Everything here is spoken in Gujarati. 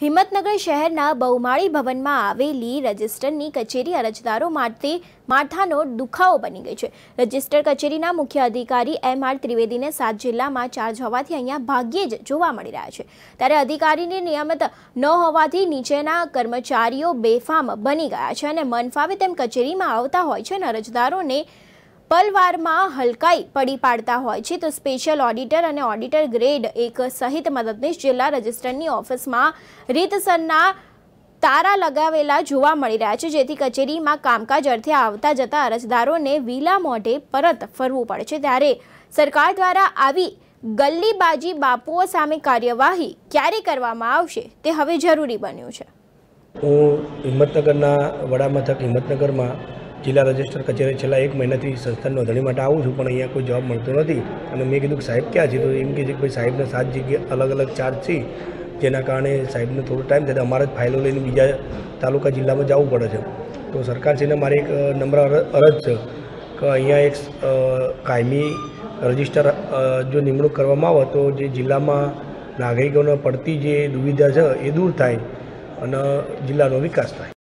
હિંમતનગર શહેરના બહુમાળી ભવનમાં આવેલી રજિસ્ટરની કચેરી અરજદારો માટે માથાનો દુખાવો બની ગઈ છે રજિસ્ટર કચેરીના મુખ્ય અધિકારી એમ આર ત્રિવેદીને સાત જિલ્લામાં ચાર્જ હોવાથી અહીંયા ભાગ્યે જ જોવા મળી રહ્યા છે ત્યારે અધિકારીની નિયમિત ન હોવાથી નીચેના કર્મચારીઓ બેફામ બની ગયા છે અને મન તેમ કચેરીમાં આવતા હોય છે અને અરજદારોને પલવારમાં હલકાઈ પડી પાડતા હોય છે તો સ્પેશિયલ ઓડિટર અને ઓડિટર ગ્રેડ એક સહિત મદદનીશ જિલ્લા રજિસ્ટરની ઓફિસમાં રીતસરના તારા લગાવેલા જોવા મળી રહ્યા છે જેથી કચેરીમાં કામકાજ અર્થે આવતા જતા અરજદારોને વિલા મોઢે પરત ફરવું પડે છે ત્યારે સરકાર દ્વારા આવી ગલ્લીબાજી બાપુઓ સામે કાર્યવાહી ક્યારે કરવામાં આવશે તે હવે જરૂરી બન્યું છે હું હિંમતનગરના વડામથક હિંમતનગરમાં જિલ્લા રજિસ્ટર કચેરી છેલ્લા એક મહિનાથી સંસ્થાન નોંધણી માટે આવું છું પણ અહીંયા કોઈ જવાબ મળતો નથી અને મેં કીધું કે સાહેબ ક્યાં છે તો એમ કે છે કે ભાઈ સાહેબને સાત જગ્યા અલગ અલગ ચાર્જ છે જેના કારણે સાહેબને થોડો ટાઈમ થતા અમારે જ ફાઇલો લઈને બીજા તાલુકા જિલ્લામાં જવું પડે છે તો સરકારશ્રીને મારી એક નમ્ર અરજ છે કે અહીંયા એક કાયમી રજિસ્ટર જો નિમણૂક કરવામાં આવે તો જે જિલ્લામાં નાગરિકોને પડતી જે દુવિધા છે એ દૂર થાય અને જિલ્લાનો વિકાસ થાય